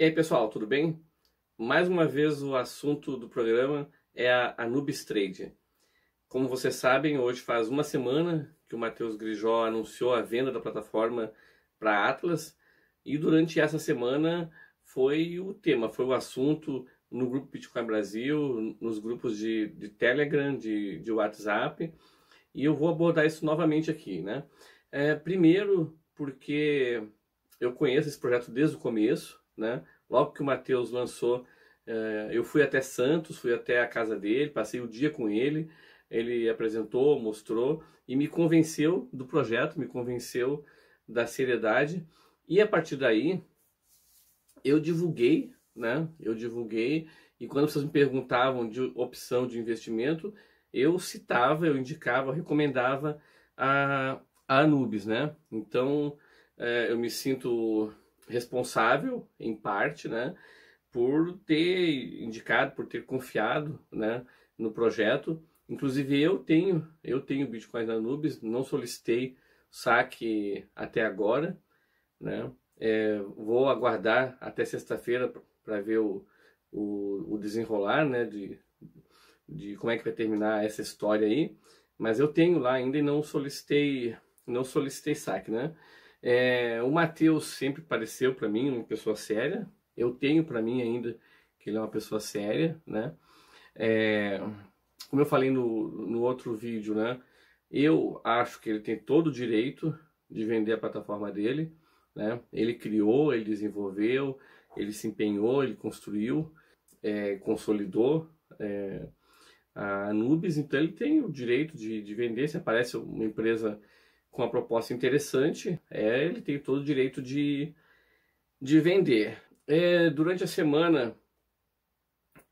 E aí, pessoal, tudo bem? Mais uma vez o assunto do programa é a Anubis Trade. Como vocês sabem, hoje faz uma semana que o Matheus Grijó anunciou a venda da plataforma para Atlas e durante essa semana foi o tema, foi o assunto no grupo Bitcoin Brasil, nos grupos de, de Telegram, de, de, WhatsApp e eu vou abordar isso novamente aqui, né? É, primeiro porque eu conheço esse projeto desde o começo, né? Logo que o Matheus lançou, é, eu fui até Santos, fui até a casa dele, passei o dia com ele, ele apresentou, mostrou e me convenceu do projeto, me convenceu da seriedade e a partir daí eu divulguei, né? Eu divulguei e quando vocês me perguntavam de opção de investimento, eu citava, eu indicava, eu recomendava a, a Anubis, né? Então é, eu me sinto responsável, em parte, né, por ter indicado, por ter confiado, né, no projeto. Inclusive eu tenho, eu tenho Bitcoin na Nubes, não solicitei saque até agora, né? É, vou aguardar até sexta-feira para ver o, o, o, desenrolar, né? De, de como é que vai terminar essa história aí. Mas eu tenho lá ainda e não solicitei, não solicitei saque, né? É, o Matheus sempre pareceu para mim uma pessoa séria. Eu tenho para mim ainda que ele é uma pessoa séria, né? É, como eu falei no, no outro vídeo, né? Eu acho que ele tem todo o direito de vender a plataforma dele, né? Ele criou, ele desenvolveu, ele se empenhou, ele construiu, é, consolidou é, a Anubis, então ele tem o direito de, de vender. Se aparece uma empresa com uma proposta interessante, é, ele tem todo o direito de, de vender. É, durante a semana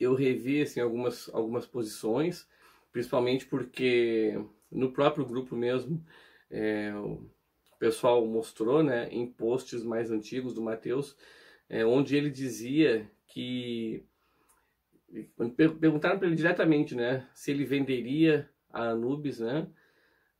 eu revi assim, algumas, algumas posições, principalmente porque no próprio grupo mesmo é, o pessoal mostrou né, em posts mais antigos do Matheus, é, onde ele dizia que. Perguntaram para ele diretamente né, se ele venderia a Anubis, né?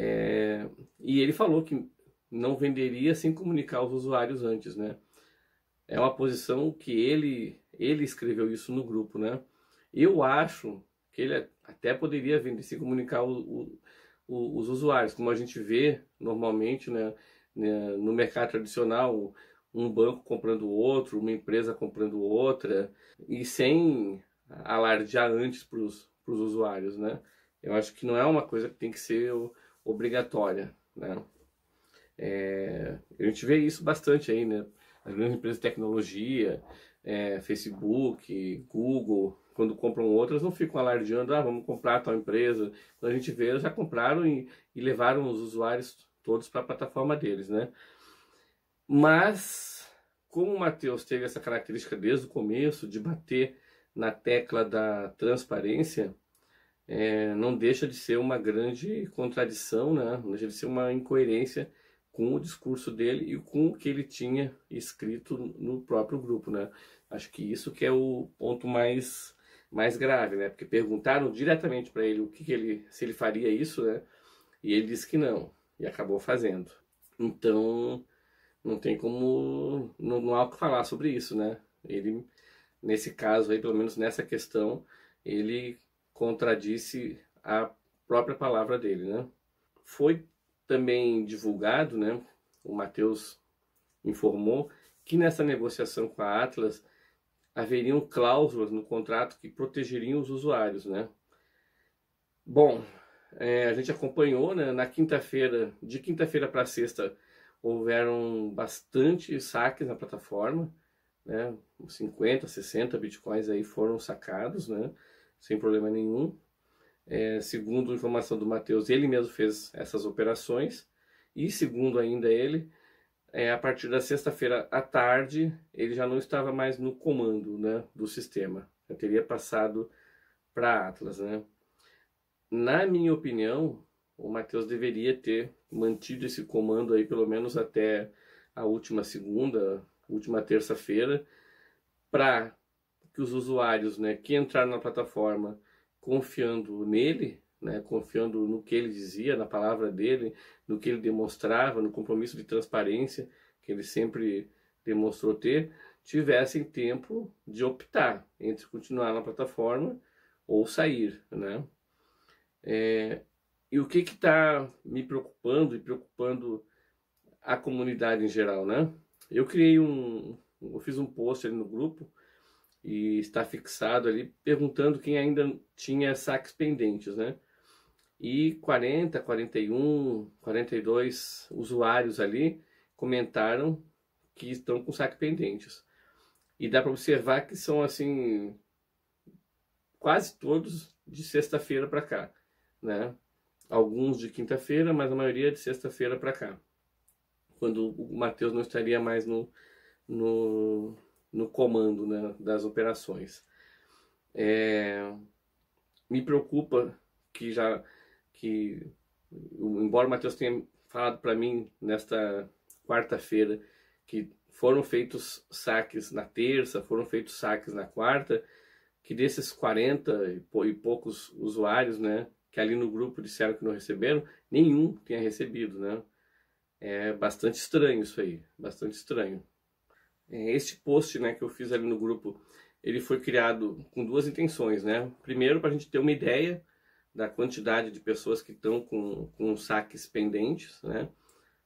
É, e ele falou que não venderia sem comunicar aos usuários antes, né? É uma posição que ele ele escreveu isso no grupo, né? Eu acho que ele até poderia vender sem comunicar o, o, o, os usuários, como a gente vê normalmente, né? né no mercado tradicional, um banco comprando outro, uma empresa comprando outra, e sem alardear antes para os usuários, né? Eu acho que não é uma coisa que tem que ser obrigatória, né? É, a gente vê isso bastante aí, né? As grandes empresas de tecnologia, é, Facebook, Google, quando compram outras, não ficam alardeando, ah, vamos comprar tal empresa. Quando a gente vê, já compraram e, e levaram os usuários todos para a plataforma deles, né? Mas, como o Matheus teve essa característica desde o começo de bater na tecla da transparência, é, não deixa de ser uma grande contradição, né? não deixa de ser uma incoerência com o discurso dele e com o que ele tinha escrito no próprio grupo. Né? Acho que isso que é o ponto mais, mais grave, né? porque perguntaram diretamente para ele o que, que, ele se ele faria isso, né? e ele disse que não, e acabou fazendo. Então, não tem como, não, não há o que falar sobre isso, né? Ele, nesse caso aí, pelo menos nessa questão, ele contradisse a própria palavra dele, né? Foi também divulgado, né? O Mateus informou que nessa negociação com a Atlas haveriam cláusulas no contrato que protegeriam os usuários, né? Bom, é, a gente acompanhou, né? Na quinta-feira, de quinta-feira para sexta, houveram bastante saques na plataforma, né? 50, 60 bitcoins aí foram sacados, né? sem problema nenhum. É, segundo informação do Mateus, ele mesmo fez essas operações. E segundo ainda ele, é, a partir da sexta-feira à tarde, ele já não estava mais no comando né, do sistema. Já teria passado para Atlas. Né? Na minha opinião, o Matheus deveria ter mantido esse comando aí pelo menos até a última segunda, última terça-feira, para que os usuários né, que entraram na plataforma confiando nele, né, confiando no que ele dizia, na palavra dele, no que ele demonstrava, no compromisso de transparência que ele sempre demonstrou ter, tivessem tempo de optar entre continuar na plataforma ou sair, né? É, e o que está me preocupando e preocupando a comunidade em geral, né? Eu criei um, eu fiz um post no grupo e está fixado ali perguntando quem ainda tinha saques pendentes, né? E 40, 41, 42 usuários ali comentaram que estão com saque pendentes. E dá para observar que são assim quase todos de sexta-feira para cá, né? Alguns de quinta-feira, mas a maioria de sexta-feira para cá. Quando o Matheus não estaria mais no, no no comando né, das operações. É, me preocupa que já que embora o Matheus tenha falado para mim nesta quarta-feira que foram feitos saques na terça, foram feitos saques na quarta, que desses 40 e poucos usuários, né, que ali no grupo disseram que não receberam, nenhum tenha recebido, né? É bastante estranho isso aí, bastante estranho. É, este post né, que eu fiz ali no grupo, ele foi criado com duas intenções, né? Primeiro, para a gente ter uma ideia da quantidade de pessoas que estão com, com saques pendentes, né?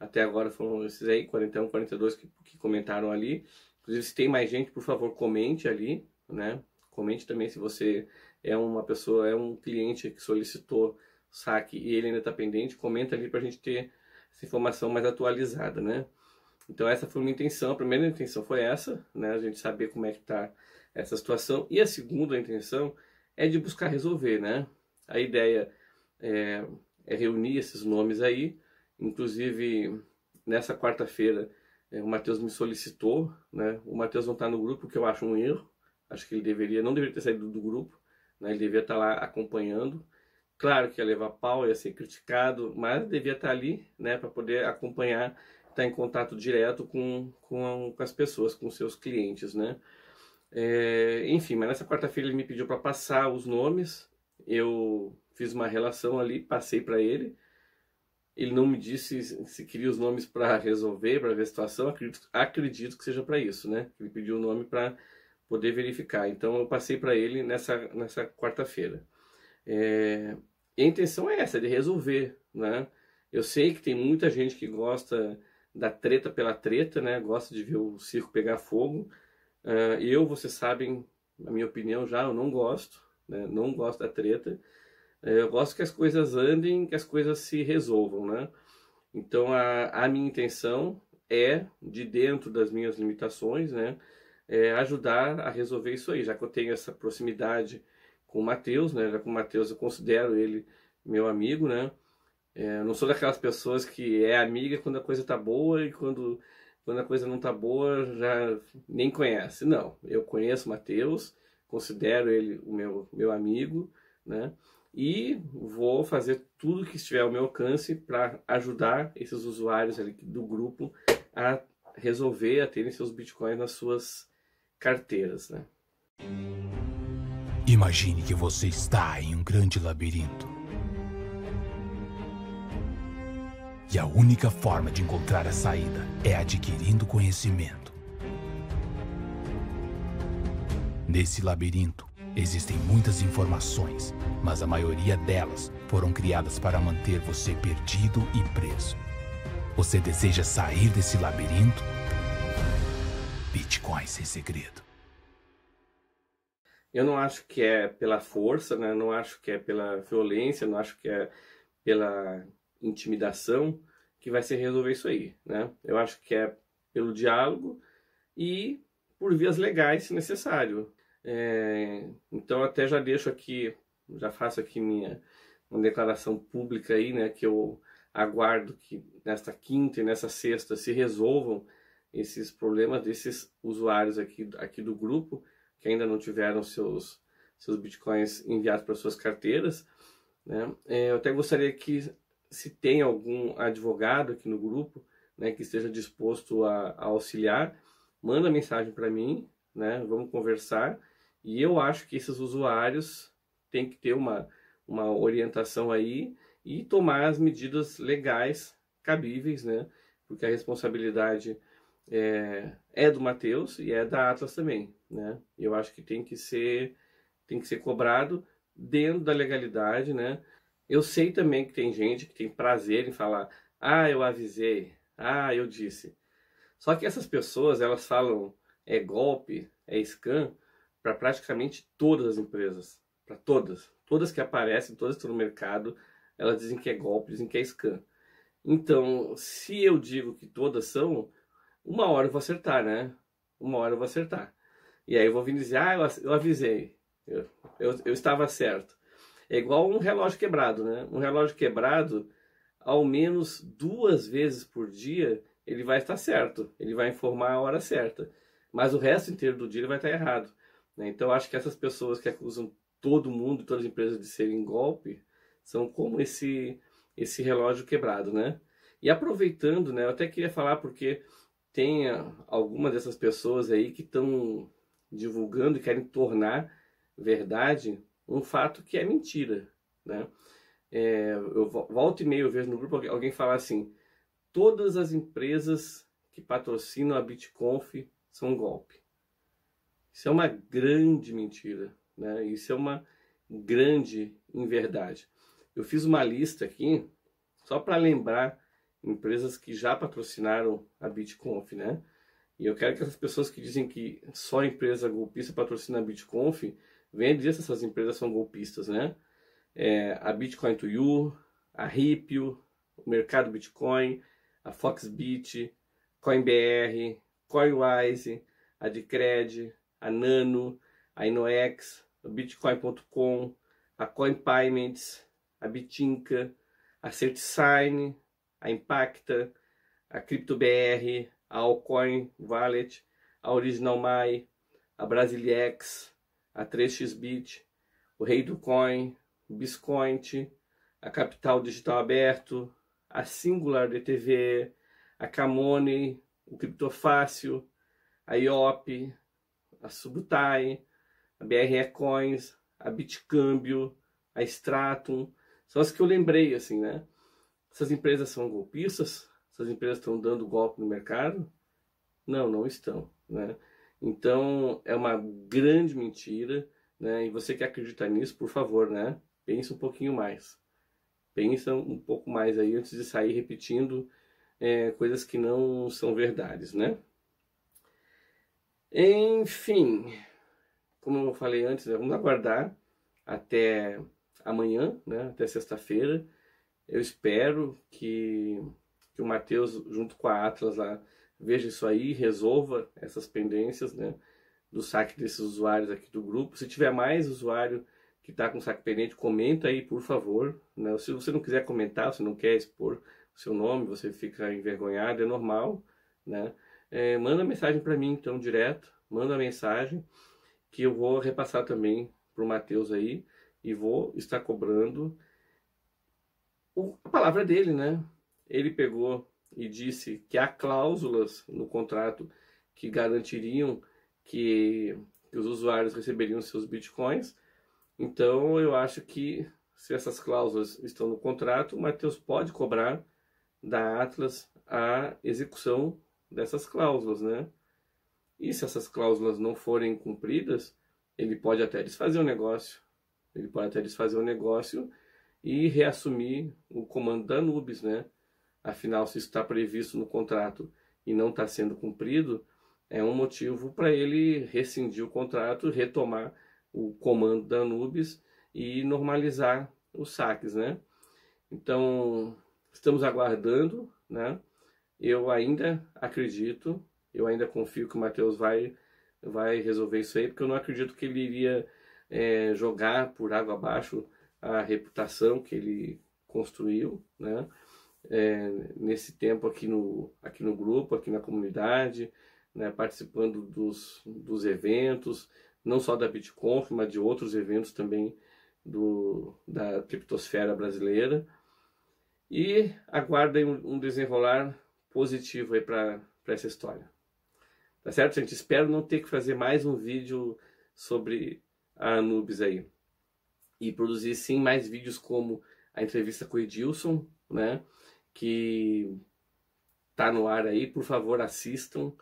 Até agora foram esses aí, 41, 42 que, que comentaram ali. Inclusive, se tem mais gente, por favor, comente ali, né? Comente também se você é uma pessoa, é um cliente que solicitou saque e ele ainda está pendente, comenta ali para a gente ter essa informação mais atualizada, né? Então essa foi uma intenção, a primeira intenção foi essa, né, a gente saber como é que está essa situação. E a segunda intenção é de buscar resolver, né? A ideia é, é reunir esses nomes aí, inclusive nessa quarta-feira é, o Matheus me solicitou, né? O Matheus não está no grupo, que eu acho um erro, acho que ele deveria, não deveria ter saído do grupo, né? Ele deveria estar tá lá acompanhando. Claro que ia levar pau, ia ser criticado, mas devia estar tá ali, né, para poder acompanhar tá em contato direto com, com, com, as pessoas, com seus clientes, né? É, enfim, mas nessa quarta-feira ele me pediu para passar os nomes, eu fiz uma relação ali, passei para ele. Ele não me disse se queria os nomes para resolver, para ver a situação. Acredito, acredito que seja para isso, né? Ele pediu o nome para poder verificar. Então eu passei para ele nessa, nessa quarta-feira. É, a intenção é essa, de resolver, né? Eu sei que tem muita gente que gosta da treta pela treta, né? Gosta de ver o circo pegar fogo. Uh, eu, vocês sabem, na minha opinião já, eu não gosto, né? Não gosto da treta. Uh, eu gosto que as coisas andem, que as coisas se resolvam, né? Então a, a minha intenção é, de dentro das minhas limitações, né? É ajudar a resolver isso aí, já que eu tenho essa proximidade com o Matheus, né? Já com o Matheus eu considero ele meu amigo, né? É, eu não sou daquelas pessoas que é amiga quando a coisa tá boa e quando, quando a coisa não tá boa já nem conhece. Não, eu conheço o Matheus, considero ele o meu, meu amigo, né? E vou fazer tudo que estiver ao meu alcance para ajudar esses usuários do grupo a resolver a terem seus bitcoins nas suas carteiras, né? Imagine que você está em um grande labirinto E a única forma de encontrar a saída é adquirindo conhecimento. Nesse labirinto existem muitas informações, mas a maioria delas foram criadas para manter você perdido e preso. Você deseja sair desse labirinto? Bitcoin sem segredo. Eu não acho que é pela força, né? não acho que é pela violência, não acho que é pela intimidação que vai ser resolver isso aí, né? Eu acho que é pelo diálogo e por vias legais, se necessário. É, então até já deixo aqui, já faço aqui minha uma declaração pública aí, né, que eu aguardo que nesta quinta e nessa sexta se resolvam esses problemas desses usuários aqui, aqui do grupo que ainda não tiveram seus seus bitcoins enviados para suas carteiras, né? É, eu até gostaria que se tem algum advogado aqui no grupo né, que esteja disposto a, a auxiliar, manda mensagem para mim, né, vamos conversar. E eu acho que esses usuários têm que ter uma, uma orientação aí e tomar as medidas legais cabíveis, né, porque a responsabilidade é, é do Matheus e é da Atlas também. Né? Eu acho que tem que ser, tem que ser cobrado dentro da legalidade, né? Eu sei também que tem gente que tem prazer em falar: "Ah, eu avisei. Ah, eu disse". Só que essas pessoas, elas falam é golpe, é scam para praticamente todas as empresas, para todas, todas que aparecem, todas que estão no mercado, elas dizem que é golpe, dizem que é scam. Então, se eu digo que todas são, uma hora eu vou acertar, né? Uma hora eu vou acertar. E aí eu vou vir dizer, ah, eu avisei, eu, eu, eu estava certo. É igual um relógio quebrado, né? Um relógio quebrado, ao menos duas vezes por dia, ele vai estar certo, ele vai informar a hora certa. Mas o resto inteiro do dia ele vai estar errado. Né? Então acho que essas pessoas que acusam todo mundo, todas as empresas de serem golpe, são como esse esse relógio quebrado, né? E aproveitando, né, eu até queria falar porque tem ah, algumas dessas pessoas aí que estão divulgando e querem tornar verdade um fato que é mentira, né? É, eu volto e meio eu vejo no grupo alguém falar assim, todas as empresas que patrocinam a Bitconf são um golpe. Isso é uma grande mentira, né? Isso é uma grande inverdade. Eu fiz uma lista aqui só para lembrar empresas que já patrocinaram a Bitconf, né? E eu quero que essas pessoas que dizem que só empresa golpista patrocina a Bitconf, venha dizer se essas empresas são golpistas, né? É, a Bitcoin to You, a Ripio, o Mercado Bitcoin, a Foxbit, CoinBR, CoinWise, a Decred, a Nano, a Inoex, a Bitcoin.com, a CoinPayments, a Bitinca, a CertiSign, a Impacta, a CryptoBR, a Alcoin Wallet, a OriginalMai, a Brasilex, a 3xBit, o Rei do Coin, o Biscoint, a Capital Digital Aberto, a Singular DTV, a Camone, o Criptofácil, a IOP, a Subutai, a BRE Coins, a Bitcâmbio, a Stratum. São as que eu lembrei, assim, né? Essas empresas são golpistas? Essas empresas estão dando golpe no mercado? Não, não estão, né? Então é uma grande mentira, né? E você que acredita nisso, por favor, né? Pensa um pouquinho mais. Pensa um pouco mais aí antes de sair repetindo é, coisas que não são verdades, né? Enfim, como eu falei antes, né? vamos aguardar até amanhã, né? Até sexta-feira. Eu espero que, que o Matheus, junto com a Atlas lá, veja isso aí, resolva essas pendências né, do saque desses usuários aqui do grupo. Se tiver mais usuário que está com saque pendente, comenta aí, por favor. Né? Se você não quiser comentar, se não quer expor o seu nome, você fica envergonhado, é normal. Né? É, manda mensagem para mim, então, direto. Manda mensagem que eu vou repassar também para o Matheus aí e vou estar cobrando a palavra dele, né? Ele pegou e disse que há cláusulas no contrato que garantiriam que, que os usuários receberiam seus bitcoins. Então eu acho que se essas cláusulas estão no contrato, o Matheus pode cobrar da Atlas a execução dessas cláusulas, né? E se essas cláusulas não forem cumpridas, ele pode até desfazer o negócio. Ele pode até desfazer o negócio e reassumir o comando da Nubis, né? Afinal, se está previsto no contrato e não está sendo cumprido, é um motivo para ele rescindir o contrato, retomar o comando da Anubis e normalizar os saques, né? Então, estamos aguardando, né? Eu ainda acredito, eu ainda confio que o Matheus vai, vai resolver isso aí, porque eu não acredito que ele iria é, jogar por água abaixo a reputação que ele construiu, né? é, nesse tempo aqui no, aqui no grupo, aqui na comunidade, né, participando dos, dos eventos, não só da BitConf, mas de outros eventos também do, da criptosfera brasileira. E aguardem um desenrolar positivo aí para essa história. Tá certo, gente? Espero não ter que fazer mais um vídeo sobre a Anubis aí. E produzir sim mais vídeos como a entrevista com o Edilson, né? que está no ar aí, por favor assistam,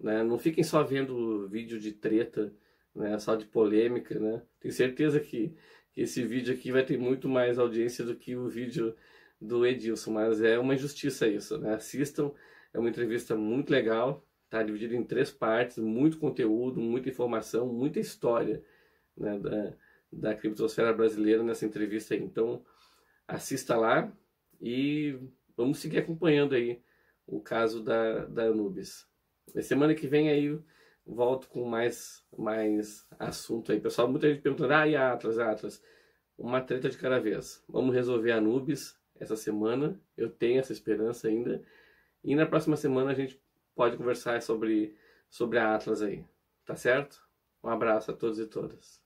né? Não fiquem só vendo vídeo de treta, né? Só de polêmica, né? Tenho certeza que, que esse vídeo aqui vai ter muito mais audiência do que o vídeo do Edilson, mas é uma injustiça isso, né? Assistam, é uma entrevista muito legal, tá dividida em três partes, muito conteúdo, muita informação, muita história né, da, da criptosfera brasileira nessa entrevista aí. Então, assista lá e vamos seguir acompanhando aí o caso da, da Anubis. semana que vem aí volto com mais, mais assunto aí. Pessoal, muita gente perguntando, ah, e a Atlas, a Atlas? Uma treta de cada vez. Vamos resolver a Anubis essa semana, eu tenho essa esperança ainda. E na próxima semana a gente pode conversar sobre, sobre a Atlas aí, tá certo? Um abraço a todos e todas.